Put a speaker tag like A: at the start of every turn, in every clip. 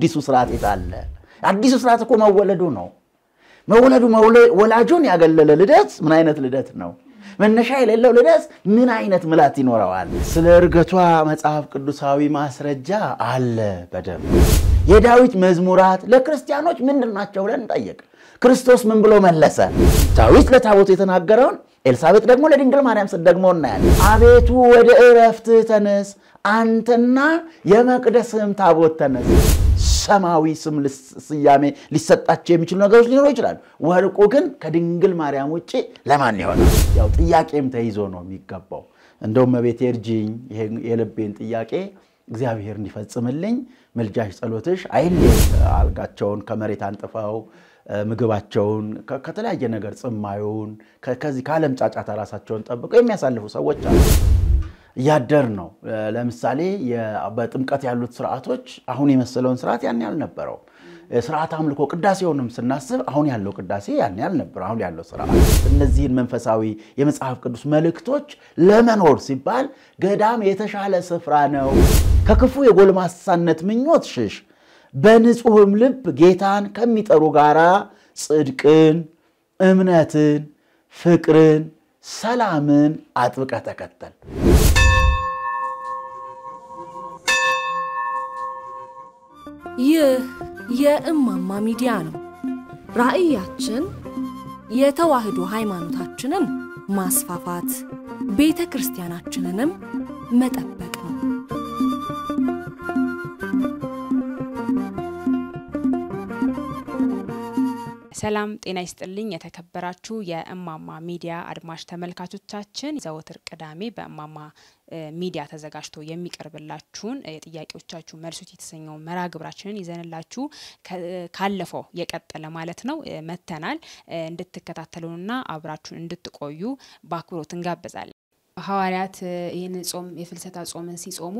A: አዲሱ ስርዓት የታለ? አዲሱ ስርዓት እኮ መወለዱ ነው። መወለዱ ወላጁን ያገለለ ልደት ምን አይነት ልደት ነው? መነሻ የሌለው ልደት ምን አይነት ምላት ይኖረዋል? ስለ እርገቷ መጽሐፍ ቅዱሳዊ ማስረጃ አለ በደንብ። የዳዊት መዝሙራት ለክርስቲያኖች ምንድን ናቸው ብለን እንጠይቅ። ክርስቶስ ምን ብሎ መለሰ? ዳዊት ለታቦቱ የተናገረውን ኤልሳቤጥ ደግሞ ለድንግል ማርያም ስትደግሞ እናያለን። አቤቱ ወደ እረፍትህ ተነስ፣ አንተና የመቅደስህም ታቦት ተነስ። ሰማዊ ስም ስያሜ ሊሰጣቸው የሚችሉ ነገሮች ሊኖሩ ይችላሉ። ወርቁ ግን ከድንግል ማርያም ውጭ ለማን ይሆን? ያው ጥያቄም ተይዞ ነው የሚገባው። እንደውም መቤት ርጅኝ የልቤን ጥያቄ እግዚአብሔር እንዲፈጽምልኝ ምልጃሽ፣ ጸሎትሽ አይል አልጋቸውን ከመሬት አንጥፈው ምግባቸውን ከተለያየ ነገር ጽማዩን ከዚህ ከዓለም ጫጫታ ራሳቸውን ጠብቀው የሚያሳልፉ ሰዎች አሉ። እያደር ነው። ለምሳሌ በጥምቀት ያሉት ስርዓቶች አሁን የመሰለውን ስርዓት ያን ያህል ነበረው። ስርዓት አምልኮ ቅዳሴውንም ስናስብ አሁን ያለው ቅዳሴ ያን ያህል ነበር። አሁን ያለው ስርዓት እነዚህን መንፈሳዊ የመጽሐፍ ቅዱስ መልእክቶች ለመኖር ሲባል ገዳም የተሻለ ስፍራ ነው። ከክፉ የጎልማሳነት ምኞት ሽሽ፣ በንጹህም ልብ ጌታን ከሚጠሩ ጋራ ጽድቅን፣ እምነትን፣ ፍቅርን፣ ሰላምን አጥብቀ ተከተል።
B: ይህ የእማማ ሚዲያ ነው። ራዕያችን የተዋህዶ ሃይማኖታችንን ማስፋፋት፣ ቤተ ክርስቲያናችንንም መጠበቅ ነው። ሰላም ጤና ይስጥልኝ። የተከበራችሁ የእማማ ሚዲያ አድማጭ ተመልካቾቻችን ዘወትር ቅዳሜ በእማማ ሚዲያ ተዘጋጅቶ የሚቀርብላችሁን የጥያቄዎቻችሁ መልሶች የተሰኘው መርሃ ግብራችንን ይዘንላችሁ ካለፈው የቀጠለ ማለት ነው መተናል። እንድትከታተሉንና አብራችሁን እንድትቆዩ በአክብሮት እንጋብዛለን። ሐዋርያት ይህን ጾም የፍልሰታ ጾምን ሲጾሙ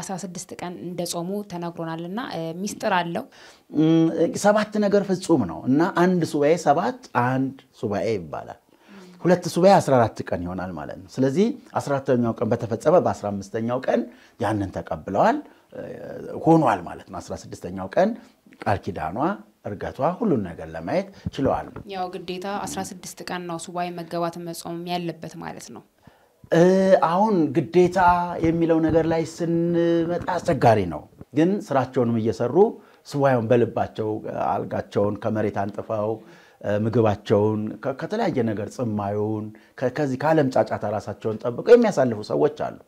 B: አስራ ስድስት ቀን እንደ ጾሙ ተነግሮናል እና ሚስጥር
A: አለው። ሰባት ነገር ፍጹም ነው እና አንድ ሱባኤ ሰባት አንድ ሱባኤ ይባላል። ሁለት ሱባኤ 14 ቀን ይሆናል ማለት ነው። ስለዚህ 14 ቀን በተፈጸመ በአስራ አምስተኛው ቀን ያንን ተቀብለዋል ሆኗል ማለት ነው አስራ ስድስተኛው ቀን ቃል ኪዳኗ እርገቷ ሁሉን ነገር ለማየት ችለዋል።
B: ያው ግዴታ 16 ቀን ነው ሱባኤ መገባት መጾም ያለበት ማለት ነው።
A: አሁን ግዴታ የሚለው ነገር ላይ ስንመጣ አስቸጋሪ ነው። ግን ስራቸውንም እየሰሩ ስዋየውን በልባቸው አልጋቸውን ከመሬት አንጥፈው ምግባቸውን ከተለያየ ነገር ጽማዩን ከዚህ ከዓለም ጫጫታ ራሳቸውን ጠብቀው የሚያሳልፉ ሰዎች አሉ።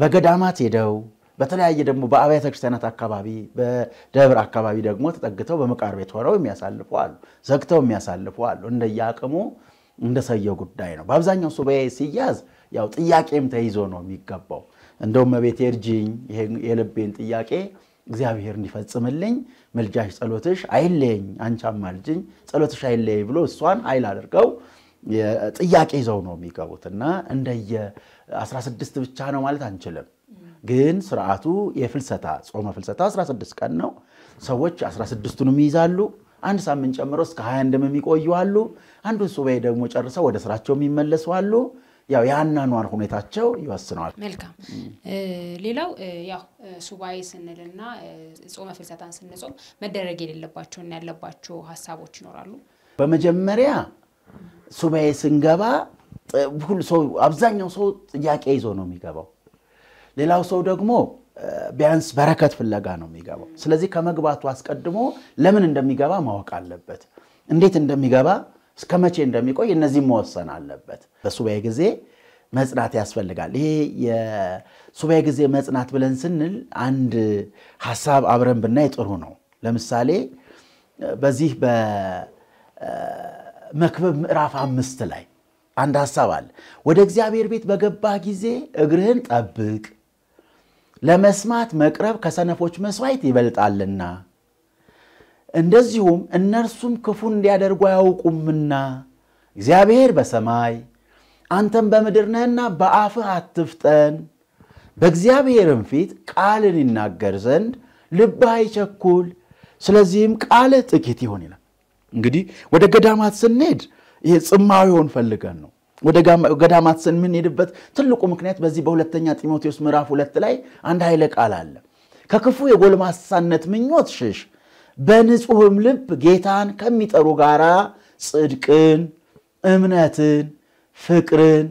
A: በገዳማት ሄደው በተለያየ ደግሞ በአብያተ ክርስቲያናት አካባቢ በደብር አካባቢ ደግሞ ተጠግተው በመቃር ቤት ሆነው የሚያሳልፉ አሉ። ዘግተው የሚያሳልፉ አሉ። አቅሙ እንደሰየው ጉዳይ ነው። በአብዛኛው ሱባኤ ሲያዝ ያው ጥያቄም ተይዞ ነው የሚገባው። እንደውም መቤቴ እርጂኝ፣ የልቤን ጥያቄ እግዚአብሔር እንዲፈጽምልኝ ምልጃሽ፣ ጸሎትሽ አይለየኝ፣ አንቻም አልጅኝ፣ ጸሎትሽ አይለየኝ ብሎ እሷን ኃይል አድርገው ጥያቄ ይዘው ነው የሚገቡት እና እንደየ 16 ብቻ ነው ማለት አንችልም። ግን ስርዓቱ የፍልሰታ ጾመ ፍልሰታ 16 ቀን ነው። ሰዎች 16ቱንም ይይዛሉ። አንድ ሳምንት ጨምሮ እስከ 21 የሚቆዩ አሉ። አንዱን ሱባኤ ደግሞ ጨርሰው ወደ ስራቸው የሚመለሱ አሉ። ያው የአናኗር ሁኔታቸው ይወስነዋል። መልካም።
B: ሌላው ያው ሱባኤ ስንልና ጾመ ፍልሰታን ስንጾም መደረግ የሌለባቸውና ያለባቸው ሀሳቦች ይኖራሉ።
A: በመጀመሪያ ሱባኤ ስንገባ ሁሉ ሰው አብዛኛው ሰው ጥያቄ ይዞ ነው የሚገባው። ሌላው ሰው ደግሞ ቢያንስ በረከት ፍለጋ ነው የሚገባው። ስለዚህ ከመግባቱ አስቀድሞ ለምን እንደሚገባ ማወቅ አለበት። እንዴት እንደሚገባ እስከ መቼ እንደሚቆይ እነዚህ መወሰን አለበት። በሱባኤ ጊዜ መጽናት ያስፈልጋል። ይሄ የሱባኤ ጊዜ መጽናት ብለን ስንል አንድ ሀሳብ አብረን ብናይ ጥሩ ነው። ለምሳሌ በዚህ በመክብብ ምዕራፍ አምስት ላይ አንድ ሀሳብ አለ። ወደ እግዚአብሔር ቤት በገባህ ጊዜ እግርህን ጠብቅ፣ ለመስማት መቅረብ ከሰነፎች መስዋዕት ይበልጣልና እንደዚሁም እነርሱም ክፉ እንዲያደርጉ አያውቁምና እግዚአብሔር በሰማይ አንተም በምድር ነህና በአፍህ አትፍጠን፣ በእግዚአብሔርም ፊት ቃልን ይናገር ዘንድ ልብህ አይቸኩል፣ ስለዚህም ቃልህ ጥቂት ይሆን ይላል። እንግዲህ ወደ ገዳማት ስንሄድ ይሄ ጽማዊውን ፈልገን ነው። ወደ ገዳማት ስንሄድበት ትልቁ ምክንያት በዚህ በሁለተኛ ጢሞቴዎስ ምዕራፍ ሁለት ላይ አንድ ኃይለ ቃል አለ። ከክፉ የጎልማሳነት ምኞት ሽሽ በንጹሕም ልብ ጌታን ከሚጠሩ ጋር ጽድቅን፣ እምነትን፣ ፍቅርን፣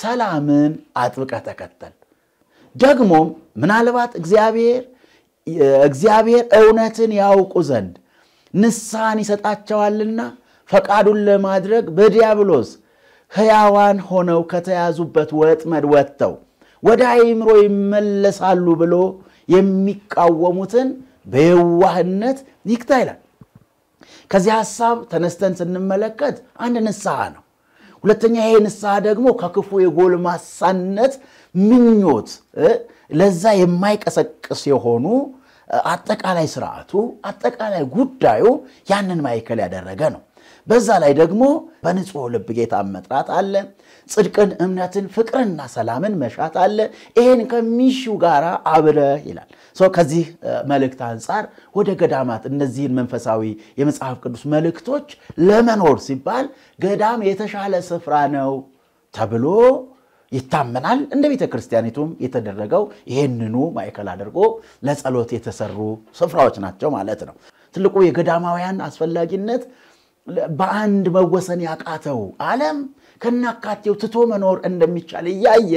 A: ሰላምን አጥብቀ ተከተል። ደግሞም ምናልባት እግዚአብሔር እግዚአብሔር እውነትን ያውቁ ዘንድ ንስሐን ይሰጣቸዋልና ፈቃዱን ለማድረግ በዲያብሎስ ሕያዋን ሆነው ከተያዙበት ወጥመድ ወጥተው ወደ አይምሮ ይመለሳሉ ብሎ የሚቃወሙትን በየዋህነት ይክታ ይላል። ከዚህ ሀሳብ ተነስተን ስንመለከት አንድ ንስሐ ነው። ሁለተኛ ይሄ ንስሐ ደግሞ ከክፉ የጎልማሳነት ምኞት ለዛ የማይቀሰቅስ የሆኑ አጠቃላይ ስርዓቱ አጠቃላይ ጉዳዩ ያንን ማዕከል ያደረገ ነው። በዛ ላይ ደግሞ በንጹህ ልብ ጌታን መጥራት አለ። ጽድቅን፣ እምነትን፣ ፍቅርና ሰላምን መሻት አለ። ይሄን ከሚሹ ጋር አብረህ ይላል። ከዚህ መልእክት አንጻር ወደ ገዳማት እነዚህን መንፈሳዊ የመጽሐፍ ቅዱስ መልእክቶች ለመኖር ሲባል ገዳም የተሻለ ስፍራ ነው ተብሎ ይታመናል። እንደ ቤተ ክርስቲያኒቱም የተደረገው ይህንኑ ማዕከል አድርጎ ለጸሎት የተሰሩ ስፍራዎች ናቸው ማለት ነው። ትልቁ የገዳማውያን አስፈላጊነት በአንድ መወሰን ያቃተው ዓለም ከናካቴው ትቶ መኖር እንደሚቻል እያየ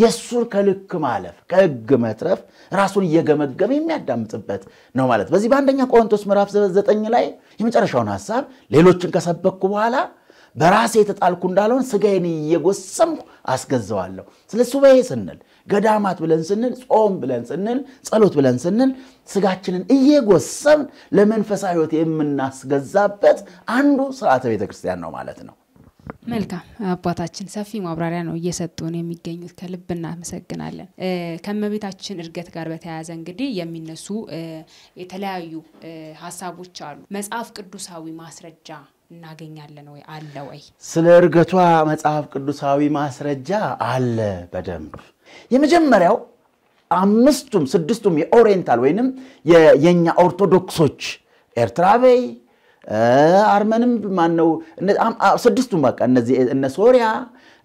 A: የእሱን ከልክ ማለፍ ከሕግ መትረፍ ራሱን እየገመገመ የሚያዳምጥበት ነው ማለት። በዚህ በአንደኛ ቆሮንቶስ ምዕራፍ ዘጠኝ ላይ የመጨረሻውን ሀሳብ ሌሎችን ከሰበኩ በኋላ በራሴ የተጣልኩ እንዳልሆን ስጋዬን እየጎሰምኩ አስገዛዋለሁ። ስለ ሱባኤ ስንል ገዳማት ብለን ስንል ጾም ብለን ስንል ጸሎት ብለን ስንል ስጋችንን እየጎሰም ለመንፈሳዊ ሕይወት የምናስገዛበት አንዱ ስርዓተ ቤተ ክርስቲያን ነው ማለት ነው።
B: መልካም አባታችን ሰፊ ማብራሪያ ነው እየሰጡን የሚገኙት። ከልብ እናመሰግናለን። ከእመቤታችን እድገት ጋር በተያያዘ እንግዲህ የሚነሱ የተለያዩ ሀሳቦች አሉ። መጽሐፍ ቅዱሳዊ ማስረጃ እናገኛለን ወይ? አለ ወይ?
A: ስለ እርገቷ መጽሐፍ ቅዱሳዊ ማስረጃ አለ በደንብ። የመጀመሪያው አምስቱም ስድስቱም የኦሪየንታል ወይንም የኛ ኦርቶዶክሶች ኤርትራቤይ አርመንም ማነው ስድስቱም በቃ እነ ሶሪያ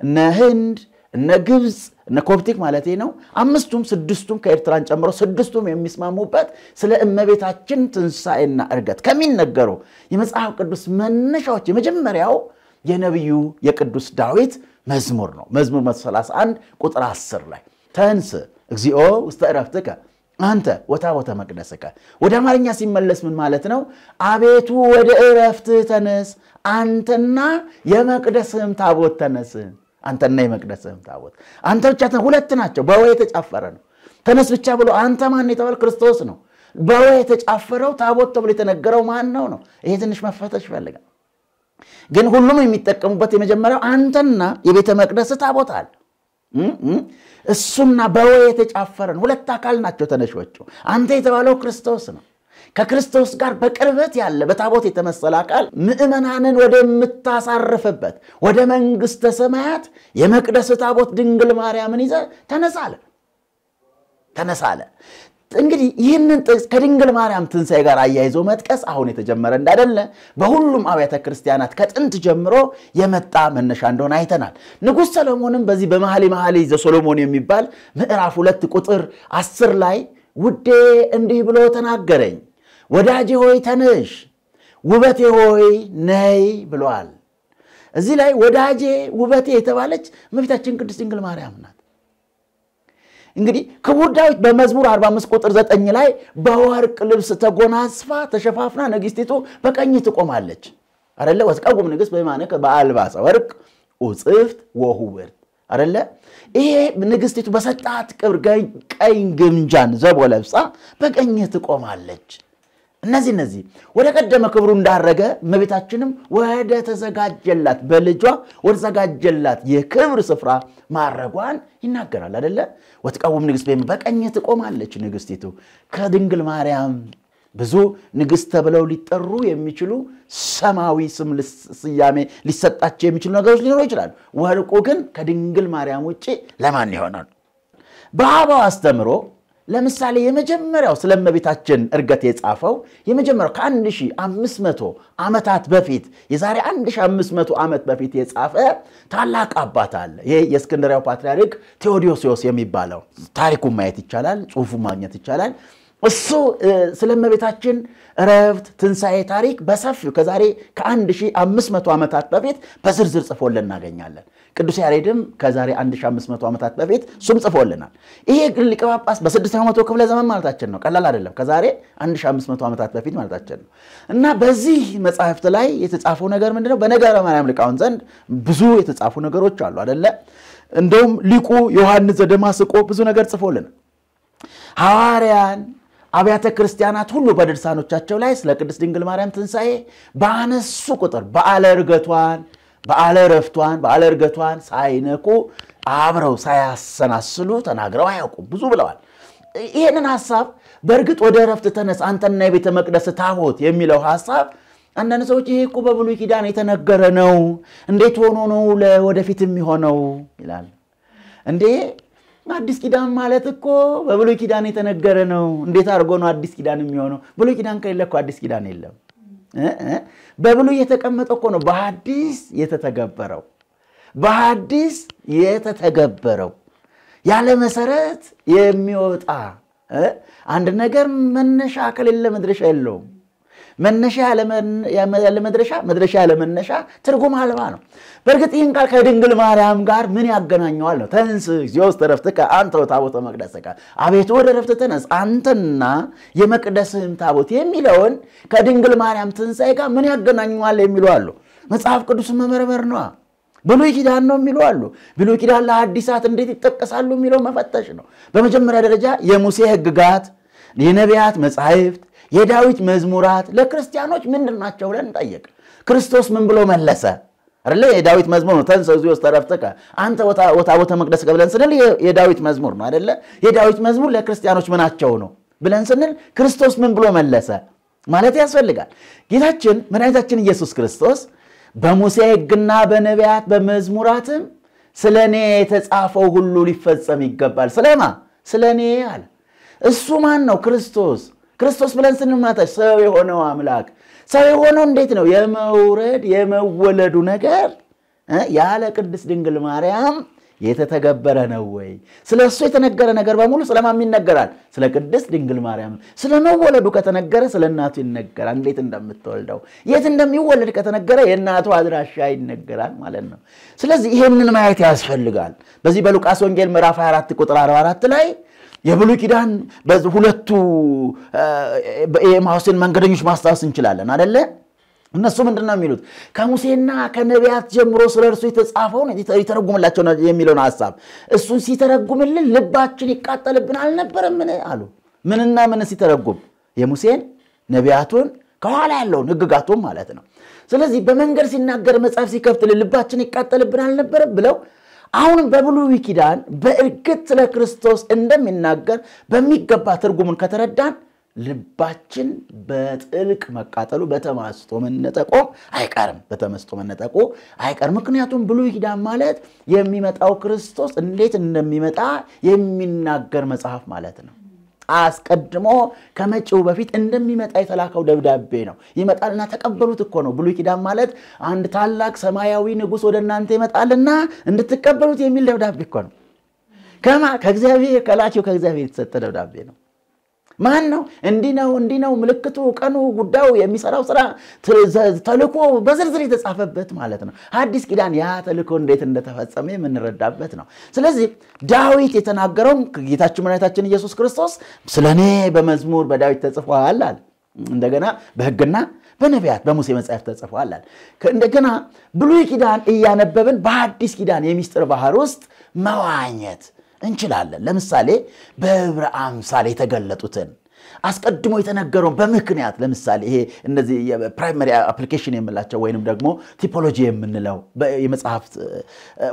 A: እነ ህንድ እነ ግብፅ እነ ኮፕቲክ ማለት ነው። አምስቱም ስድስቱም ከኤርትራን ጨምሮ ስድስቱም የሚስማሙበት ስለ እመቤታችን ትንሣኤና እርገት ከሚነገሩ የመጽሐፍ ቅዱስ መነሻዎች የመጀመሪያው የነቢዩ የቅዱስ ዳዊት መዝሙር ነው። መዝሙር 131 ቁጥር 10 ላይ ተንስ እግዚኦ ውስተ እረፍትከ አንተ ወታቦተ መቅደስከ። ወደ አማርኛ ሲመለስ ምን ማለት ነው? አቤቱ ወደ ዕረፍትህ ተነስ፣ አንተና የመቅደስህም ታቦት ተነስ አንተና የመቅደስህም ታቦት አንተ ብቻ ሁለት ናቸው። በወይ የተጫፈረ ነው። ተነስ ብቻ ብሎ አንተ ማን የተባል ክርስቶስ ነው። በወይ የተጫፈረው ታቦት ተብሎ የተነገረው ማን ነው ነው? ይሄ ትንሽ መፈተሽ ይፈልጋል። ግን ሁሉም የሚጠቀሙበት የመጀመሪያው አንተና የቤተ መቅደስ ታቦት አለ። እሱና በወይ የተጫፈረን ሁለት አካል ናቸው ተነሾቹ። አንተ የተባለው ክርስቶስ ነው። ከክርስቶስ ጋር በቅርበት ያለ በታቦት የተመሰለ አካል ምዕመናንን ወደምታሳርፍበት ወደ መንግሥተ ሰማያት የመቅደስ ታቦት ድንግል ማርያምን ይዘ ተነሳለ ተነሳለ። እንግዲህ ይህንን ጥቅስ ከድንግል ማርያም ትንሣኤ ጋር አያይዞ መጥቀስ አሁን የተጀመረ እንዳደለ በሁሉም አብያተ ክርስቲያናት ከጥንት ጀምሮ የመጣ መነሻ እንደሆነ አይተናል። ንጉሥ ሰሎሞንም በዚህ በመኃልየ መኃልይ ዘሰሎሞን የሚባል ምዕራፍ ሁለት ቁጥር አስር ላይ ውዴ እንዲህ ብሎ ተናገረኝ ወዳጅ ሆይ ተነሽ፣ ውበቴ ሆይ ነይ ብለዋል። እዚህ ላይ ወዳጄ ውበቴ የተባለች እመቤታችን ቅድስት ድንግል ማርያም ናት። እንግዲህ ክቡር ዳዊት በመዝሙር 45 ቁጥር 9 ላይ በወርቅ ልብስ ተጎናጽፋ ተሸፋፍና ንግሥቲቱ በቀኝ ትቆማለች አደለ? ወትቀውም ንግሥት በማነከ በአልባሰ ወርቅ ውጽፍት ወሁብርት አደለ? ይሄ ንግሥቲቱ በሰጣት ቅብር ቀኝ ግምጃን ዘቦ ለብሳ በቀኝ ትቆማለች። እነዚህ እነዚህ ወደ ቀደመ ክብሩ እንዳረገ እመቤታችንም ወደ ተዘጋጀላት በልጇ ወደ ተዘጋጀላት የክብር ስፍራ ማረጓን ይናገራል አደለ? ወትቃወም ንግሥት ወይም በቀኝ ትቆማለች ንግሥቲቱ ከድንግል ማርያም ብዙ ንግሥት ተብለው ሊጠሩ የሚችሉ ሰማዊ ስም ስያሜ ሊሰጣቸው የሚችሉ ነገሮች ሊኖሩ ይችላሉ። ወርቁ ግን ከድንግል ማርያም ውጭ ለማን ይሆናል? በአበው አስተምሮ ለምሳሌ የመጀመሪያው ስለ እመቤታችን እርገት የጻፈው የመጀመሪያው ከ1500 ዓመታት በፊት የዛሬ 1500 ዓመት በፊት የጻፈ ታላቅ አባት አለ። ይህ የእስክንድሪያው ፓትርያርክ ቴዎዶሲዎስ የሚባለው ታሪኩን ማየት ይቻላል፣ ጽሁፉ ማግኘት ይቻላል። እሱ ስለ እመቤታችን እረፍት፣ ትንሣኤ ታሪክ በሰፊው ከዛሬ ከ1500 ዓመታት በፊት በዝርዝር ጽፎልን እናገኛለን። ቅዱስ ያሬድም ከዛሬ 1500 ዓመታት በፊት እሱም ጽፎልናል። ይሄ ግን ሊቀ ጳጳስ በስድስተኛው መቶ ክፍለ ዘመን ማለታችን ነው። ቀላል አይደለም። ከዛሬ 1500 ዓመታት በፊት ማለታችን ነው እና በዚህ መጽሐፍት ላይ የተጻፈው ነገር ምንድነው? በነገረ ማርያም ሊቃውን ዘንድ ብዙ የተጻፉ ነገሮች አሉ አደለ? እንደውም ሊቁ ዮሐንስ ዘደማስቆ ብዙ ነገር ጽፎልናል። ሐዋርያን አብያተ ክርስቲያናት ሁሉ በድርሳኖቻቸው ላይ ስለ ቅድስት ድንግል ማርያም ትንሣኤ በአነሱ ቁጥር በዓለ እርገቷን በአለ ረፍቷን በአለ እርገቷን ሳይነኩ አብረው ሳያሰናስሉ ተናግረው አያውቁም። ብዙ ብለዋል። ይህንን ሀሳብ በእርግጥ ወደ እረፍት ተነስ አንተና የቤተ መቅደስ ታቦት የሚለው ሀሳብ አንዳንድ ሰዎች ይሄ እኮ በብሉይ ኪዳን የተነገረ ነው፣ እንዴት ሆኖ ነው ለወደፊት የሚሆነው ይላል። እንዴ አዲስ ኪዳን ማለት እኮ በብሉይ ኪዳን የተነገረ ነው፣ እንዴት አድርጎ ነው አዲስ ኪዳን የሚሆነው? ብሉይ ኪዳን ከሌለ እኮ አዲስ ኪዳን የለም። በብሉይ የተቀመጠ እኮ ነው በሐዲስ የተተገበረው በሐዲስ የተተገበረው ያለ መሰረት የሚወጣ አንድ ነገር መነሻ ከሌለ መድረሻ የለውም። መነሻ ያለመድረሻ መድረሻ ያለመነሻ ትርጉም አልባ ነው። በእርግጥ ይህን ቃል ከድንግል ማርያም ጋር ምን ያገናኘዋል ነው? ተንስ እግዚኦ እረፍትከ አንተ ወታቦተ መቅደስከ፣ አቤቱ ወደ ረፍት ተነስ አንተና የመቅደስህም ታቦት የሚለውን ከድንግል ማርያም ትንሣኤ ጋር ምን ያገናኘዋል የሚሉ አሉ። መጽሐፍ ቅዱስን መመርመር ነዋ። ብሉይ ኪዳን ነው የሚሉ አሉ። ብሉይ ኪዳን ለአዲሳት እንዴት ይጠቀሳሉ የሚለው መፈተሽ ነው። በመጀመሪያ ደረጃ የሙሴ ሕግጋት የነቢያት መጻሕፍት የዳዊት መዝሙራት ለክርስቲያኖች ምንድን ናቸው ብለን ጠየቅ። ክርስቶስ ምን ብሎ መለሰ? አለ የዳዊት መዝሙር ነው። ተንሥእ እግዚእ ተረፍትከ አንተ ወታቦተ መቅደስ ብለን ስንል የዳዊት መዝሙር ነው አደለ? የዳዊት መዝሙር ለክርስቲያኖች ምናቸው ነው ብለን ስንል ክርስቶስ ምን ብሎ መለሰ ማለት ያስፈልጋል። ጌታችን መድኃኒታችን ኢየሱስ ክርስቶስ በሙሴ ሕግና በነቢያት በመዝሙራትም ስለ እኔ የተጻፈው ሁሉ ሊፈጸም ይገባል። ስለማ ስለ እኔ አለ። እሱ ማን ነው? ክርስቶስ ክርስቶስ ብለን ስንማታች ሰው የሆነው አምላክ ሰው የሆነው እንዴት ነው? የመውረድ የመወለዱ ነገር ያለ ቅድስት ድንግል ማርያም የተተገበረ ነው ወይ? ስለ እሱ የተነገረ ነገር በሙሉ ስለማም ይነገራል? ስለ ቅድስት ድንግል ማርያም። ስለ መወለዱ ከተነገረ ስለ እናቱ ይነገራል፣ እንዴት እንደምትወልደው የት እንደሚወለድ ከተነገረ የእናቱ አድራሻ ይነገራል ማለት ነው። ስለዚህ ይሄንን ማየት ያስፈልጋል። በዚህ በሉቃስ ወንጌል ምዕራፍ 24 ቁጥር 44 ላይ የብሉ ኪዳን ሁለቱ የኤማሁስን መንገደኞች ማስታወስ እንችላለን አደለ? እነሱ ምንድን ነው የሚሉት? ከሙሴና ከነቢያት ጀምሮ ስለ እርሱ የተጻፈውን ይተረጉምላቸው የሚለውን ሀሳብ እሱን ሲተረጉምልን ልባችን ይቃጠልብን አልነበረምን አሉ። ምንና ምን ሲተረጉም የሙሴን ነቢያቱን ከኋላ ያለውን ህግጋቱን ማለት ነው። ስለዚህ በመንገድ ሲናገር መጽሐፍ ሲከፍትልን ልባችን ይቃጠልብን አልነበረም ብለው አሁንም በብሉይ ኪዳን በእርግጥ ስለ ክርስቶስ እንደሚናገር በሚገባ ትርጉሙን ከተረዳን ልባችን በጥልቅ መቃጠሉ በተመስጦ መነጠቆ አይቀርም። በተመስጦ መነጠቆ አይቀርም። ምክንያቱም ብሉይ ኪዳን ማለት የሚመጣው ክርስቶስ እንዴት እንደሚመጣ የሚናገር መጽሐፍ ማለት ነው። አስቀድሞ ከመጪው በፊት እንደሚመጣ የተላከው ደብዳቤ ነው። ይመጣልና ተቀበሉት እኮ ነው። ብሉይ ኪዳን ማለት አንድ ታላቅ ሰማያዊ ንጉሥ ወደ እናንተ ይመጣልና እንድትቀበሉት የሚል ደብዳቤ እኮ ነው። ከማ ከእግዚአብሔር ከላኪው ከእግዚአብሔር የተሰጠ ደብዳቤ ነው። ማን ነው? እንዲህ ነው እንዲህ ነው ምልክቱ፣ ቀኑ፣ ጉዳዩ፣ የሚሰራው ስራ፣ ተልኮ በዝርዝር የተጻፈበት ማለት ነው። አዲስ ኪዳን ያ ተልኮ እንዴት እንደተፈጸመ የምንረዳበት ነው። ስለዚህ ዳዊት የተናገረውን ጌታችን መድኃኒታችን ኢየሱስ ክርስቶስ ስለ እኔ በመዝሙር በዳዊት ተጽፏል አለ። እንደገና በህግና በነቢያት በሙሴ መጽሐፍ ተጽፏል አለ። እንደገና ብሉይ ኪዳን እያነበብን በአዲስ ኪዳን የሚስጥር ባህር ውስጥ መዋኘት እንችላለን። ለምሳሌ በህብረ አምሳል የተገለጡትን አስቀድሞ የተነገረውን በምክንያት ለምሳሌ ይሄ እነዚህ ፕራይመሪ አፕሊኬሽን የምላቸው ወይንም ደግሞ ቲፖሎጂ የምንለው የመጽሐፍት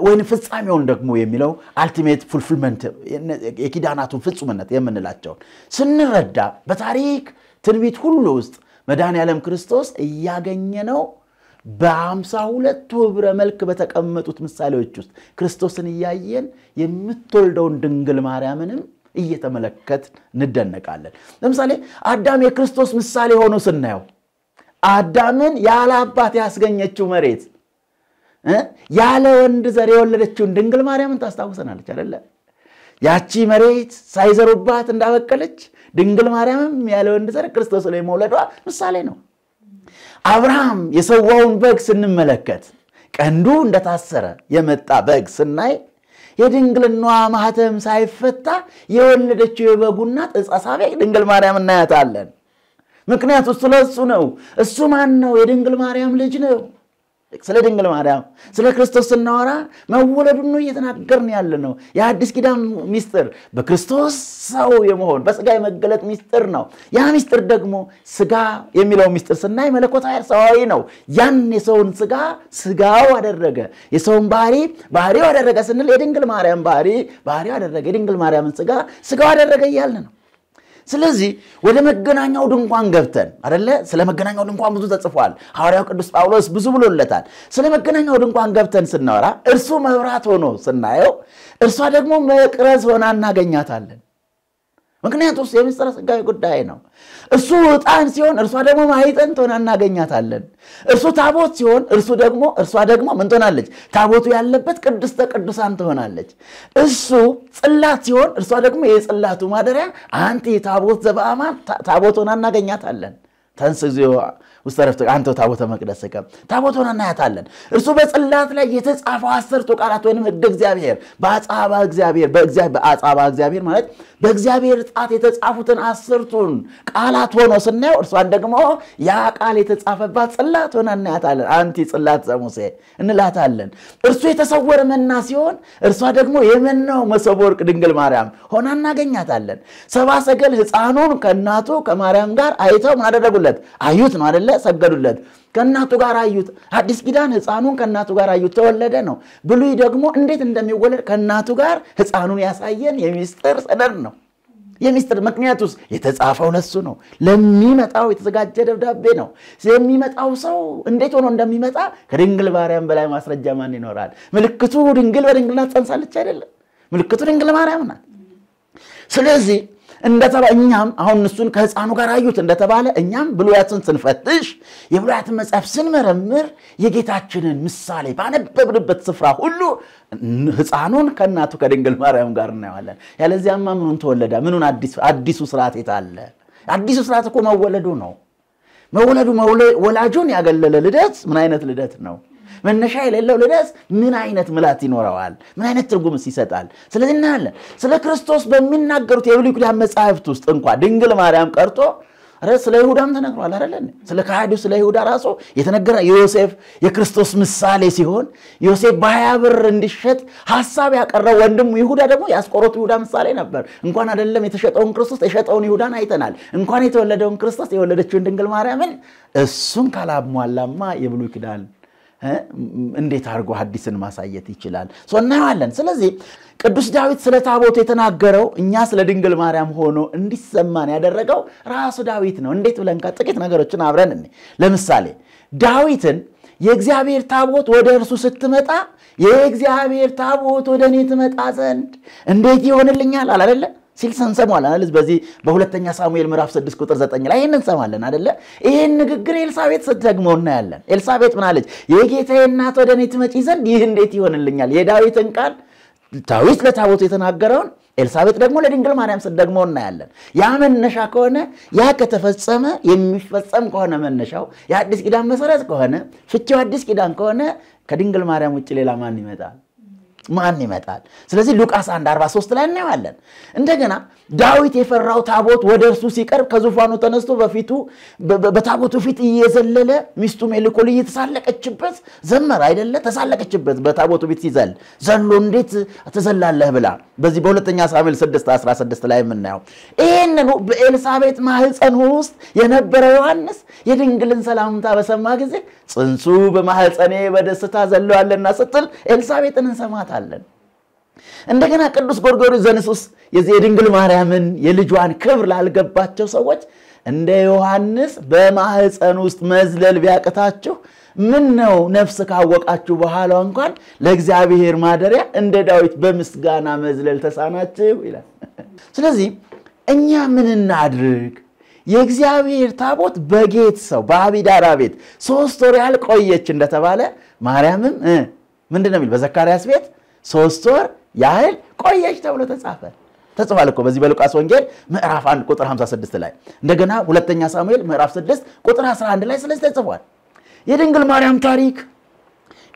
A: ወይም ፍጻሜውን ደግሞ የሚለው አልቲሜት ፉልፊልመንት የኪዳናቱን ፍጹምነት የምንላቸውን ስንረዳ በታሪክ ትንቢት ሁሉ ውስጥ መድኃኔ ዓለም ክርስቶስ እያገኘ ነው በአምሳ ሁለቱ ህብረ መልክ በተቀመጡት ምሳሌዎች ውስጥ ክርስቶስን እያየን የምትወልደውን ድንግል ማርያምንም እየተመለከት እንደነቃለን። ለምሳሌ አዳም የክርስቶስ ምሳሌ ሆኖ ስናየው አዳምን ያለ አባት ያስገኘችው መሬት ያለ ወንድ ዘር የወለደችውን ድንግል ማርያምን ታስታውሰናለች አይደለ? ያቺ መሬት ሳይዘሩባት እንዳበቀለች ድንግል ማርያምም ያለ ወንድ ዘር ክርስቶስ ላይ መውለዷ ምሳሌ ነው። አብርሃም የሰዋውን በግ ስንመለከት ቀንዱ እንደታሰረ የመጣ በግ ስናይ የድንግልናዋ ማህተም ሳይፈታ የወለደችው የበጉና ጥጻ ሳቢያ ድንግል ማርያም እናያታለን። ምክንያቱ ስለ እሱ ነው። እሱ ማን ነው? የድንግል ማርያም ልጅ ነው። ስለ ድንግል ማርያም ስለ ክርስቶስ ስናወራ መወለዱን ነው እየተናገርን ያለ ነው። የአዲስ ኪዳን ሚስጥር በክርስቶስ ሰው የመሆን በስጋ የመገለጥ ሚስጥር ነው። ያ ሚስጥር ደግሞ ስጋ የሚለው ሚስጥር ስናይ መለኮታዊ ሰዋዊ ነው። ያን የሰውን ስጋ ስጋው አደረገ፣ የሰውን ባህሪ ባህሪው አደረገ ስንል የድንግል ማርያም ባህሪ ባህሪው አደረገ፣ የድንግል ማርያምን ስጋ ስጋው አደረገ እያልን ነው። ስለዚህ ወደ መገናኛው ድንኳን ገብተን አደለ፣ ስለ መገናኛው ድንኳን ብዙ ተጽፏል። ሐዋርያው ቅዱስ ጳውሎስ ብዙ ብሎለታል። ስለ መገናኛው ድንኳን ገብተን ስናወራ እርሱ መብራት ሆኖ ስናየው፣ እርሷ ደግሞ መቅረዝ ሆና እናገኛታለን። ምክንያቱ ውስጥ የምስጢረ ሥጋዊ ጉዳይ ነው። እርሱ ዕጣን ሲሆን እርሷ ደግሞ ማይጠን ትሆና እናገኛታለን። እርሱ ታቦት ሲሆን እርሱ ደግሞ እርሷ ደግሞ ምን ትሆናለች? ታቦቱ ያለበት ቅድስተ ቅዱሳን ትሆናለች። እሱ ጽላት ሲሆን እርሷ ደግሞ የጽላቱ ማደሪያ አንቲ ታቦት ዘበአማን ታቦት ሆና እናገኛታለን። ተንስ እግዚኦ ውስተ ዕረፍትከ አንተ ታቦተ መቅደስከ ታቦቶን እናያታለን። እርሱ በጽላት ላይ የተጻፈው አስርቱ ቃላት ወይም ሕግ እግዚአብሔር በአጻባ እግዚአብሔር በአጻባ እግዚአብሔር ማለት በእግዚአብሔር ጣት የተጻፉትን አሰርቱን ቃላት ሆኖ ስናየው እርሷን ደግሞ ያ ቃል የተጻፈባት ጽላት ሆና እናያታለን። አንቲ ጽላት ዘሙሴ እንላታለን። እርሱ የተሰወረ መና ሲሆን እርሷ ደግሞ የመናው መሶበ ወርቅ ድንግል ማርያም ሆና እናገኛታለን። ሰባ ሰገል ሕፃኑን ከእናቱ ከማርያም ጋር አይተው ማደረጉ ሰገዱለት። አዩት ነው አደለ? ሰገዱለት። ከእናቱ ጋር አዩት። አዲስ ኪዳን ህፃኑን ከእናቱ ጋር አዩት፣ ተወለደ ነው። ብሉይ ደግሞ እንዴት እንደሚወለድ ከእናቱ ጋር ህፃኑን ያሳየን የሚስጥር ሰነድ ነው። የሚስጥር ምክንያቱስ የተጻፈው ለሱ ነው። ለሚመጣው የተዘጋጀ ደብዳቤ ነው። የሚመጣው ሰው እንዴት ሆኖ እንደሚመጣ ከድንግል ማርያም በላይ ማስረጃ ማን ይኖራል? ምልክቱ ድንግል በድንግልና ትጸንሳለች አይደለም? ምልክቱ ድንግል ማርያም ናት። ስለዚህ እንደተባ እኛም አሁን እሱን ከህፃኑ ጋር አዩት እንደተባለ እኛም ብሉያትን ስንፈትሽ የብሉያትን መጽሐፍ ስንመረምር የጌታችንን ምሳሌ ባነበብንበት ስፍራ ሁሉ ህፃኑን ከእናቱ ከድንግል ማርያም ጋር እናየዋለን። ያለዚያማ ምኑን ተወለደ? ምኑን አዲሱ ስርዓት የታለ? አዲሱ ስርዓት እኮ መወለዱ ነው። መወለዱ ወላጁን ያገለለ ልደት ምን አይነት ልደት ነው? መነሻ የሌለው ልደት ምን አይነት ምላት ይኖረዋል? ምን አይነት ትርጉምስ ይሰጣል? ስለዚህ እናያለን። ስለ ክርስቶስ በሚናገሩት የብሉይ ኪዳን መጽሐፍት ውስጥ እንኳ ድንግል ማርያም ቀርቶ ስለ ይሁዳም ተነግሯል አይደለን? ስለ ከሃዲው ስለ ይሁዳ ራሱ የተነገረ ዮሴፍ የክርስቶስ ምሳሌ ሲሆን ዮሴፍ በሀያ ብር እንዲሸጥ ሀሳብ ያቀረው ወንድሙ ይሁዳ ደግሞ የአስቆሮቱ ይሁዳ ምሳሌ ነበር። እንኳን አይደለም የተሸጠውን ክርስቶስ የሸጠውን ይሁዳን አይተናል። እንኳን የተወለደውን ክርስቶስ የወለደችውን ድንግል ማርያምን እሱን ካላሟላማ የብሉይ ኪዳን እንዴት አድርጎ ሐዲስን ማሳየት ይችላል? እናየዋለን። ስለዚህ ቅዱስ ዳዊት ስለ ታቦት የተናገረው እኛ ስለ ድንግል ማርያም ሆኖ እንዲሰማን ያደረገው ራሱ ዳዊት ነው። እንዴት ብለን ጥቂት ነገሮችን አብረን እኔ ለምሳሌ ዳዊትን የእግዚአብሔር ታቦት ወደ እርሱ ስትመጣ የእግዚአብሔር ታቦት ወደ እኔ ትመጣ ዘንድ እንዴት ይሆንልኛል አላደለም ሲል እንሰማለን አይደል? በዚህ በሁለተኛ ሳሙኤል ምዕራፍ 6 ቁጥር 9 ላይ ይህን እንሰማለን አይደለ? ይህን ንግግር ኤልሳቤጥ ስትደግሞ እናያለን። ኤልሳቤጥ ምን አለች? የጌታዬ እናት ወደ እኔ ትመጪ ዘንድ ይህ እንዴት ይሆንልኛል? የዳዊትን ቃል ዳዊት ለታቦቱ የተናገረውን ኤልሳቤጥ ደግሞ ለድንግል ማርያም ስትደግሞ እናያለን። ያ መነሻ ከሆነ ያ ከተፈጸመ የሚፈጸም ከሆነ መነሻው የአዲስ ኪዳን መሰረት ከሆነ ፍቺው አዲስ ኪዳን ከሆነ ከድንግል ማርያም ውጭ ሌላ ማን ይመጣል? ማን ይመጣል? ስለዚህ ሉቃስ 1 43 ላይ እናየዋለን። እንደገና ዳዊት የፈራው ታቦት ወደ እርሱ ሲቀርብ ከዙፋኑ ተነስቶ በፊቱ በታቦቱ ፊት እየዘለለ ሚስቱ ሜልኮል እየተሳለቀችበት ዘመር አይደለ? ተሳለቀችበት በታቦቱ ፊት ሲዘል ዘሎ እንዴት ትዘላለህ ብላ በዚህ በሁለተኛ ሳሙኤል 6 16 ላይ የምናየው ይህንኑ በኤልሳቤጥ ማህፀን ውስጥ የነበረ ዮሐንስ የድንግልን ሰላምታ በሰማ ጊዜ ጽንሱ በማህፀኔ በደስታ ዘለዋለና ስትል ኤልሳቤጥን እንሰማታል። አለን። እንደገና ቅዱስ ጎርጎሪዮስ ዘንሱስ የዚህ የድንግል ማርያምን የልጇን ክብር ላልገባቸው ሰዎች እንደ ዮሐንስ በማህፀን ውስጥ መዝለል ቢያቅታችሁ ምን ነው ነፍስ ካወቃችሁ በኋላ እንኳን ለእግዚአብሔር ማደሪያ እንደ ዳዊት በምስጋና መዝለል ተሳናችሁ ይላል። ስለዚህ እኛ ምን እናድርግ? የእግዚአብሔር ታቦት በጌት ሰው በአቢዳራ ቤት ሶስት ወር ያህል ቆየች እንደተባለ ማርያምም ምንድን ነው የሚል በዘካርያስ ቤት ሶስት ወር ያህል ቆየች ተብሎ ተጻፈ። ተጽፏል እኮ በዚህ በሉቃስ ወንጌል ምዕራፍ 1 ቁጥር 56 ላይ እንደገና ሁለተኛ ሳሙኤል ምዕራፍ 6 ቁጥር 11 ላይ ስለዚህ ተጽፏል። የድንግል ማርያም ታሪክ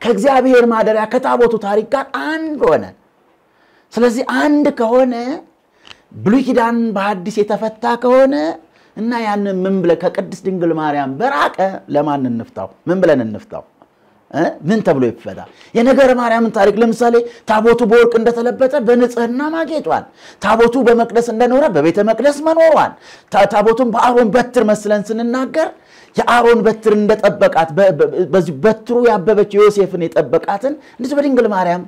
A: ከእግዚአብሔር ማደሪያ ከታቦቱ ታሪክ ጋር አንድ ሆነ። ስለዚህ አንድ ከሆነ ብሉይ ኪዳን በአዲስ የተፈታ ከሆነ እና ያንን ምን ብለን ከቅድስት ድንግል ማርያም በራቀ ለማን እንፍታው? ምን ብለን እንፍታው? ምን ተብሎ ይፈታ? የነገረ ማርያምን ታሪክ ለምሳሌ ታቦቱ በወርቅ እንደተለበጠ በንጽህና ማጌጧል። ታቦቱ በመቅደስ እንደኖረ በቤተ መቅደስ መኖሯል። ታቦቱን በአሮን በትር መስለን ስንናገር የአሮን በትር እንደጠበቃት በዚህ በትሩ ያበበች ዮሴፍን የጠበቃትን እንደዚህ በድንግል ማርያም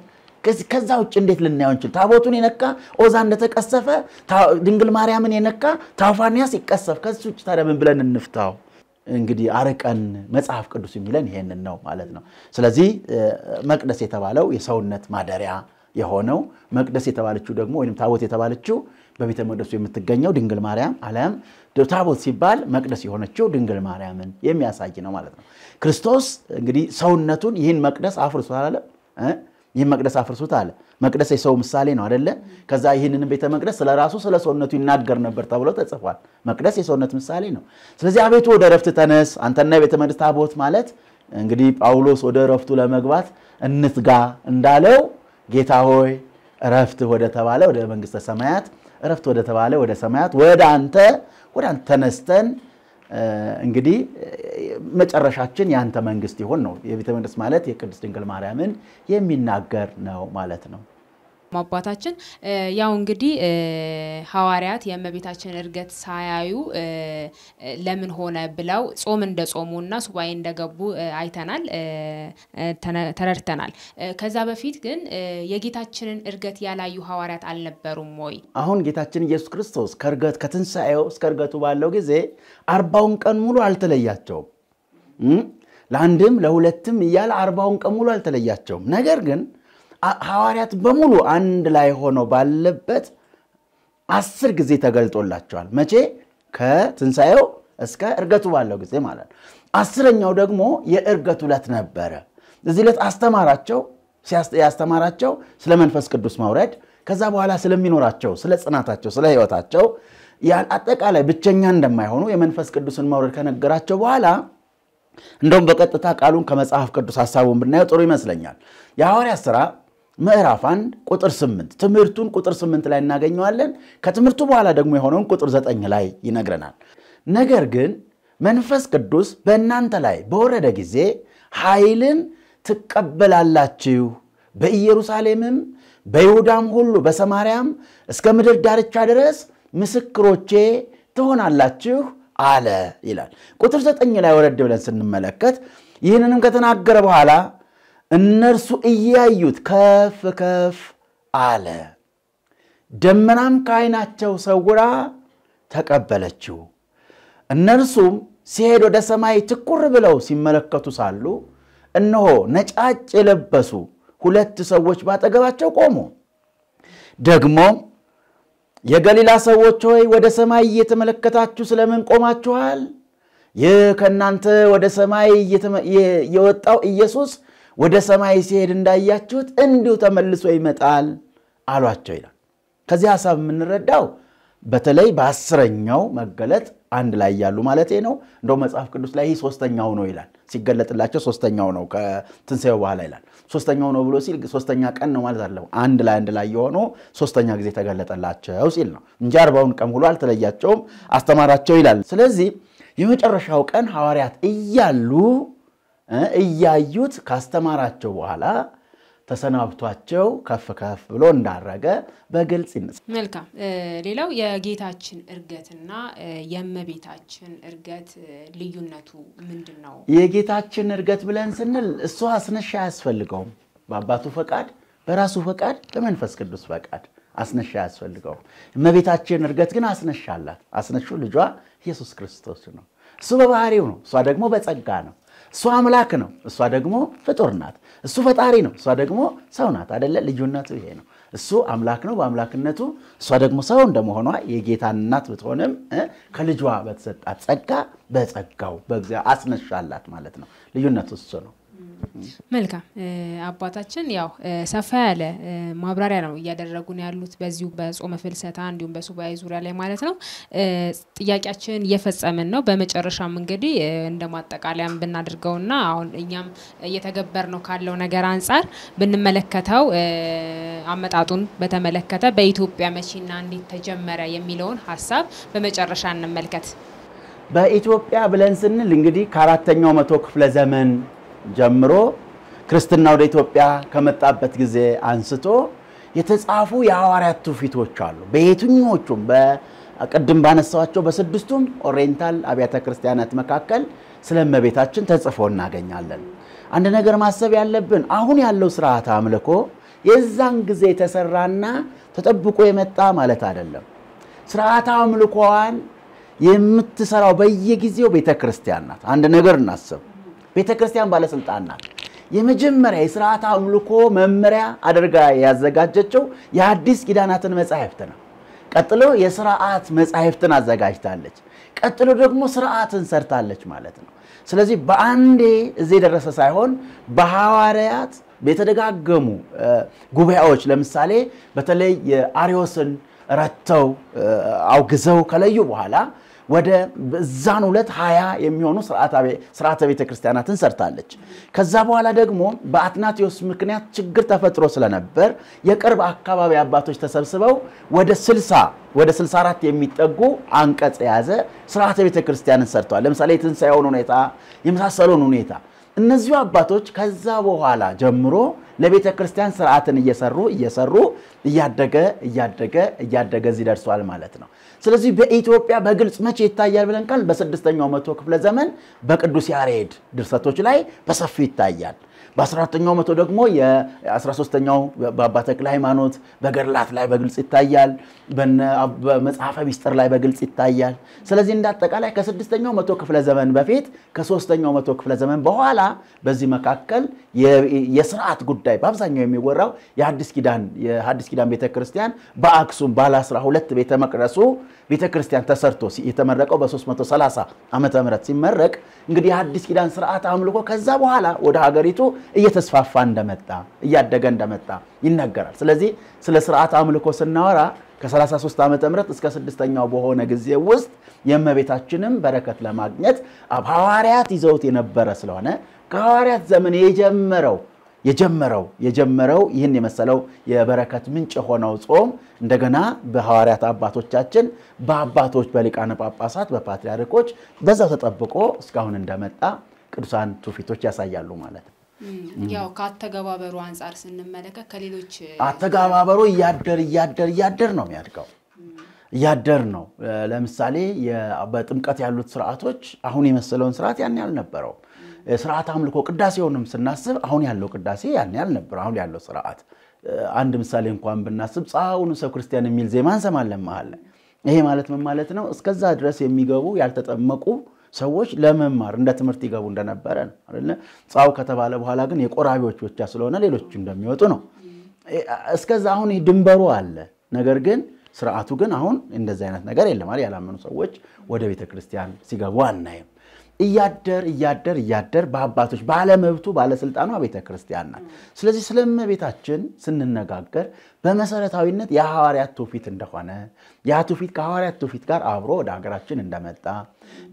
A: ከዛ ውጭ እንዴት ልናየው እንችል? ታቦቱን የነካ ኦዛ እንደተቀሰፈ፣ ድንግል ማርያምን የነካ ታፋንያስ ይቀሰፍ። ከዚህ ውጭ ታዲያ ምን ብለን እንፍታው? እንግዲህ አርቀን መጽሐፍ ቅዱስ የሚለን ይሄንን ነው ማለት ነው። ስለዚህ መቅደስ የተባለው የሰውነት ማደሪያ የሆነው መቅደስ የተባለችው ደግሞ ወይም ታቦት የተባለችው በቤተ መቅደሱ የምትገኘው ድንግል ማርያም አለም ታቦት ሲባል መቅደስ የሆነችው ድንግል ማርያምን የሚያሳይ ነው ማለት ነው። ክርስቶስ እንግዲህ ሰውነቱን ይህን መቅደስ አፍርሶ አላለም ይህ መቅደስ አፍርሱት አለ። መቅደስ የሰው ምሳሌ ነው አደለ? ከዛ ይህንን ቤተ መቅደስ ስለ ራሱ ስለ ሰውነቱ ይናገር ነበር ተብሎ ተጽፏል። መቅደስ የሰውነት ምሳሌ ነው። ስለዚህ አቤቱ ወደ ረፍት ተነስ፣ አንተና የቤተ መቅደስ ታቦት ማለት እንግዲህ ጳውሎስ ወደ ረፍቱ ለመግባት እንትጋ እንዳለው ጌታ ሆይ እረፍት ወደ ተባለ ወደ መንግስተ ሰማያት ረፍት ወደ ተባለ ወደ ሰማያት ወደ አንተ ወደ አንተ ተነስተን እንግዲህ መጨረሻችን የአንተ መንግስት ይሆን ነው። የቤተ መንግስት ማለት የቅድስት ድንግል ማርያምን የሚናገር ነው ማለት ነው።
B: አባታችን ያው እንግዲህ ሐዋርያት የእመቤታችን እርገት ሳያዩ ለምን ሆነ ብለው ጾም እንደ እና ሱባኤ እንደገቡ አይተናል፣ ተረድተናል። ከዛ በፊት ግን የጌታችንን እርገት ያላዩ ሐዋርያት አልነበሩም ወይ?
A: አሁን ጌታችን ኢየሱስ ክርስቶስ ከእርገት ከትንሣኤው እስከ እርገቱ ባለው ጊዜ አርባውን ቀን ሙሉ አልተለያቸውም። ለአንድም ለሁለትም እያለ አርባውን ቀን ሙሉ አልተለያቸውም። ነገር ግን ሐዋርያት በሙሉ አንድ ላይ ሆኖ ባለበት አስር ጊዜ ተገልጦላቸዋል። መቼ? ከትንሣኤው እስከ እርገቱ ባለው ጊዜ ማለት ነው። አስረኛው ደግሞ የእርገቱ ዕለት ነበረ። እዚህ ዕለት አስተማራቸው። ያስተማራቸው ስለ መንፈስ ቅዱስ መውረድ፣ ከዛ በኋላ ስለሚኖራቸው፣ ስለ ጽናታቸው፣ ስለ ህይወታቸው አጠቃላይ ብቸኛ እንደማይሆኑ የመንፈስ ቅዱስን መውረድ ከነገራቸው በኋላ እንደውም በቀጥታ ቃሉን ከመጽሐፍ ቅዱስ ሀሳቡን ብናየው ጥሩ ይመስለኛል። የሐዋርያ ሥራ ምዕራፍ 1 ቁጥር 8 ትምህርቱን ቁጥር ስምንት ላይ እናገኘዋለን። ከትምህርቱ በኋላ ደግሞ የሆነውን ቁጥር ዘጠኝ ላይ ይነግረናል። ነገር ግን መንፈስ ቅዱስ በእናንተ ላይ በወረደ ጊዜ ኃይልን ትቀበላላችሁ፣ በኢየሩሳሌምም በይሁዳም ሁሉ በሰማርያም እስከ ምድር ዳርቻ ድረስ ምስክሮቼ ትሆናላችሁ አለ ይላል። ቁጥር ዘጠኝ ላይ ወረድ ብለን ስንመለከት ይህንንም ከተናገረ በኋላ እነርሱ እያዩት ከፍ ከፍ አለ። ደመናም ከዓይናቸው ሰውራ ተቀበለችው። እነርሱም ሲሄድ ወደ ሰማይ ትኩር ብለው ሲመለከቱ ሳሉ እነሆ ነጫጭ የለበሱ ሁለት ሰዎች ባጠገባቸው ቆሙ። ደግሞም የገሊላ ሰዎች ሆይ ወደ ሰማይ እየተመለከታችሁ ስለምን ቆማችኋል? ይህ ከእናንተ ወደ ሰማይ የወጣው ኢየሱስ ወደ ሰማይ ሲሄድ እንዳያችሁት እንዲሁ ተመልሶ ይመጣል አሏቸው ይላል። ከዚህ ሀሳብ የምንረዳው በተለይ በአስረኛው መገለጥ አንድ ላይ ያሉ ማለት ነው። እንደው መጽሐፍ ቅዱስ ላይ ይህ ሶስተኛው ነው ይላል። ሲገለጥላቸው ሶስተኛው ነው ከትንሣኤው በኋላ ይላል። ሶስተኛው ነው ብሎ ሲል ሶስተኛ ቀን ነው ማለት አለው። አንድ ላይ አንድ ላይ የሆኑ ሶስተኛ ጊዜ ተገለጠላቸው ሲል ነው እንጂ አርባውን ቀን ብሎ አልተለያቸውም፣ አስተማራቸው ይላል። ስለዚህ የመጨረሻው ቀን ሐዋርያት እያሉ እያዩት ካስተማራቸው በኋላ ተሰናብቷቸው ከፍ ከፍ ብሎ እንዳረገ በግልጽ ይነሳ።
B: መልካም። ሌላው የጌታችን እርገትና የእመቤታችን እርገት ልዩነቱ ምንድን ነው?
A: የጌታችን እርገት ብለን ስንል እሱ አስነሻ አያስፈልገውም። በአባቱ ፈቃድ፣ በራሱ ፈቃድ፣ በመንፈስ ቅዱስ ፈቃድ አስነሻ አያስፈልገውም። እመቤታችን እርገት ግን አስነሻ አላት። አስነሹ ልጇ ኢየሱስ ክርስቶስ ነው። እሱ በባህሪው ነው፣ እሷ ደግሞ በጸጋ ነው። እሱ አምላክ ነው፣ እሷ ደግሞ ፍጡር ናት። እሱ ፈጣሪ ነው፣ እሷ ደግሞ ሰው ናት። አደለ? ልዩነቱ ይሄ ነው። እሱ አምላክ ነው በአምላክነቱ፣ እሷ ደግሞ ሰው እንደመሆኗ የጌታን እናት ብትሆንም ከልጇ በተሰጣት ጸጋ በጸጋው አስነሻላት ማለት ነው። ልዩነቱ እሱ ነው።
B: መልካም አባታችን ያው ሰፋ ያለ ማብራሪያ ነው እያደረጉን ያሉት በዚሁ በጾመ ፍልሰታ እንዲሁም በሱባኤ ዙሪያ ላይ ማለት ነው። ጥያቄያችን እየፈጸምን ነው። በመጨረሻም እንግዲህ እንደ ማጠቃለያም ብናድርገውና አሁን እኛም እየተገበር ነው ካለው ነገር አንጻር ብንመለከተው አመጣጡን በተመለከተ በኢትዮጵያ መቼና እንዴት ተጀመረ የሚለውን ሀሳብ በመጨረሻ እንመልከት።
A: በኢትዮጵያ ብለን ስንል እንግዲህ ከአራተኛው መቶ ክፍለ ዘመን ጀምሮ ክርስትና ወደ ኢትዮጵያ ከመጣበት ጊዜ አንስቶ የተጻፉ የሐዋርያት ትውፊቶች አሉ። በየትኞቹም ቅድም ባነሳቸው በስድስቱም ኦሪየንታል አብያተ ክርስቲያናት መካከል ስለ እመቤታችን ተጽፎ እናገኛለን። አንድ ነገር ማሰብ ያለብን አሁን ያለው ስርዓት አምልኮ የዛን ጊዜ የተሰራና ተጠብቆ የመጣ ማለት አይደለም። ስርዓት አምልኮዋን የምትሰራው በየጊዜው ቤተ ክርስቲያን ናት። አንድ ነገር እናስብ። ቤተ ክርስቲያን ባለስልጣን ናት። የመጀመሪያ የስርዓት አምልኮ መመሪያ አድርጋ ያዘጋጀችው የአዲስ ኪዳናትን መጻሕፍት ነው። ቀጥሎ የስርዓት መጻሕፍትን አዘጋጅታለች። ቀጥሎ ደግሞ ስርዓትን ሰርታለች ማለት ነው። ስለዚህ በአንዴ እዚህ የደረሰ ሳይሆን በሐዋርያት የተደጋገሙ ጉባኤዎች ለምሳሌ በተለይ የአሪዮስን ረተው አውግዘው ከለዩ በኋላ ወደ በዛን ሁለት ሀያ የሚሆኑ ስርዓተ ቤተ ክርስቲያናትን ሰርታለች። ከዛ በኋላ ደግሞ በአትናቴዎስ ምክንያት ችግር ተፈጥሮ ስለነበር የቅርብ አካባቢ አባቶች ተሰብስበው ወደ 60 ወደ 64 የሚጠጉ አንቀጽ የያዘ ስርዓተ ቤተ ክርስቲያንን ሰርተዋል። ለምሳሌ የትንሣኤውን ሁኔታ የመሳሰለውን ሁኔታ እነዚሁ አባቶች ከዛ በኋላ ጀምሮ ለቤተ ክርስቲያን ስርዓትን እየሰሩ እየሰሩ እያደገ እያደገ እያደገ እዚህ ደርሷል ማለት ነው። ስለዚህ በኢትዮጵያ በግልጽ መቼ ይታያል ብለን ካል በስድስተኛው መቶ ክፍለ ዘመን በቅዱስ ያሬድ ድርሰቶች ላይ በሰፊው ይታያል። በ14ኛው መቶ ደግሞ የ13ኛው በአባ ተክለ ሃይማኖት በገድላት ላይ በግልጽ ይታያል። በመጽሐፈ ሚስጥር ላይ በግልጽ ይታያል። ስለዚህ እንዳጠቃላይ ከስድስተኛው መቶ ክፍለ ዘመን በፊት ከሶስተኛው መቶ ክፍለ ዘመን በኋላ በዚህ መካከል የስርዓት ጉዳይ በአብዛኛው የሚወራው የአዲስ ኪዳን ኪዳን ቤተክርስቲያን በአክሱም ባለ 12 ቤተመቅደሱ ቤተክርስቲያን ተሰርቶ የተመረቀው በ330 ዓመተ ምህረት ሲመረቅ እንግዲህ የአዲስ ኪዳን ስርዓት አምልኮ ከዛ በኋላ ወደ ሀገሪቱ እየተስፋፋ እንደመጣ እያደገ እንደመጣ ይነገራል። ስለዚህ ስለ ስርዓት አምልኮ ስናወራ ከ33 ዓመተ ምህረት እስከ ስድስተኛው በሆነ ጊዜ ውስጥ የእመቤታችንም በረከት ለማግኘት ሐዋርያት ይዘውት የነበረ ስለሆነ ከሐዋርያት ዘመን የጀመረው የጀመረው የጀመረው ይህን የመሰለው የበረከት ምንጭ የሆነው ጾም እንደገና በሐዋርያት አባቶቻችን በአባቶች በሊቃነ ጳጳሳት በፓትሪያርኮች በዛው ተጠብቆ እስካሁን እንደመጣ ቅዱሳን ትውፊቶች ያሳያሉ ማለት ነው።
B: ያው ከአተገባበሩ አንጻር ስንመለከት ከሌሎች
A: አተገባበሩ እያደር እያደር እያደር ነው የሚያድገው እያደር ነው። ለምሳሌ በጥምቀት ያሉት ስርዓቶች አሁን የመሰለውን ስርዓት ያን ያልነበረውም ስርዓት አምልኮ ቅዳሴውንም ስናስብ አሁን ያለው ቅዳሴ ያን ያህል ነበር። አሁን ያለው ስርዓት አንድ ምሳሌ እንኳን ብናስብ ጻውን ሰው ክርስቲያን የሚል ዜማ እንሰማለን መሀል ላይ። ይሄ ማለት ምን ማለት ነው? እስከዛ ድረስ የሚገቡ ያልተጠመቁ ሰዎች ለመማር እንደ ትምህርት ይገቡ እንደነበረ ነው አይደለ? ጻው ከተባለ በኋላ ግን የቆራቢዎች ብቻ ስለሆነ ሌሎች እንደሚወጡ ነው። እስከዛ አሁን ድንበሩ አለ። ነገር ግን ስርዓቱ ግን አሁን እንደዚህ አይነት ነገር የለም። ያላመኑ ሰዎች ወደ ቤተክርስቲያን ሲገቡ አናይም። እያደር እያደር እያደር በአባቶች ባለመብቱ ባለስልጣኗ ቤተ ክርስቲያን ናት። ስለዚህ ስለ እመቤታችን ስንነጋገር በመሰረታዊነት የሐዋርያት ትውፊት እንደሆነ ያ ትውፊት ከሐዋርያት ትውፊት ጋር አብሮ ወደ ሀገራችን እንደመጣ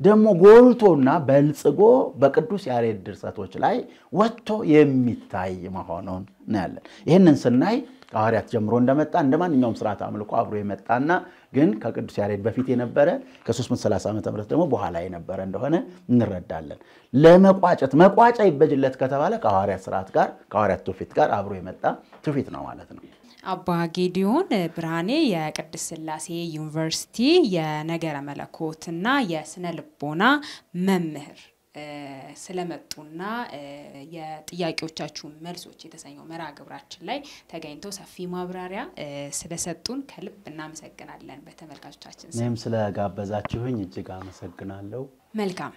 A: ደግሞ ጎልቶና በልጽጎ በቅዱስ ያሬድ ድርሰቶች ላይ ወጥቶ የሚታይ መሆኑን እናያለን። ይህንን ስናይ ከሐዋርያት ጀምሮ እንደመጣ እንደ ማንኛውም ስርዓት አምልኮ አብሮ የመጣና ግን ከቅዱስ ያሬድ በፊት የነበረ ከ330 ዓ ም ደግሞ በኋላ የነበረ እንደሆነ እንረዳለን። ለመቋጨት መቋጫ ይበጅለት ከተባለ ከሐዋርያት ስርዓት ጋር ከሐዋርያት ትውፊት ጋር አብሮ የመጣ ትውፊት ነው ማለት ነው።
B: አባ ጌዲዮን ብርሃኔ የቅድስት ስላሴ ዩኒቨርሲቲ የነገረ መለኮትና የስነ ልቦና መምህር ስለመጡና የጥያቄዎቻችሁን መልሶች የተሰኘው መርሃ ግብራችን ላይ ተገኝተው ሰፊ ማብራሪያ ስለሰጡን ከልብ እናመሰግናለን። በተመልካቾቻችን እኔም
A: ስለጋበዛችሁኝ እጅግ አመሰግናለሁ።
B: መልካም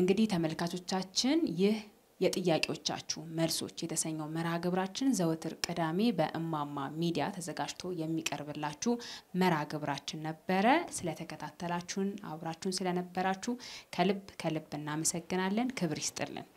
B: እንግዲህ ተመልካቾቻችን ይህ የጥያቄዎቻችሁ መልሶች የተሰኘው መርሃ ግብራችን ዘወትር ቅዳሜ በእማማ ሚዲያ ተዘጋጅቶ የሚቀርብላችሁ መርሃ ግብራችን ነበረ። ስለተከታተላችሁን አብራችሁን ስለነበራችሁ ከልብ ከልብ እናመሰግናለን። ክብር ይስጥልን።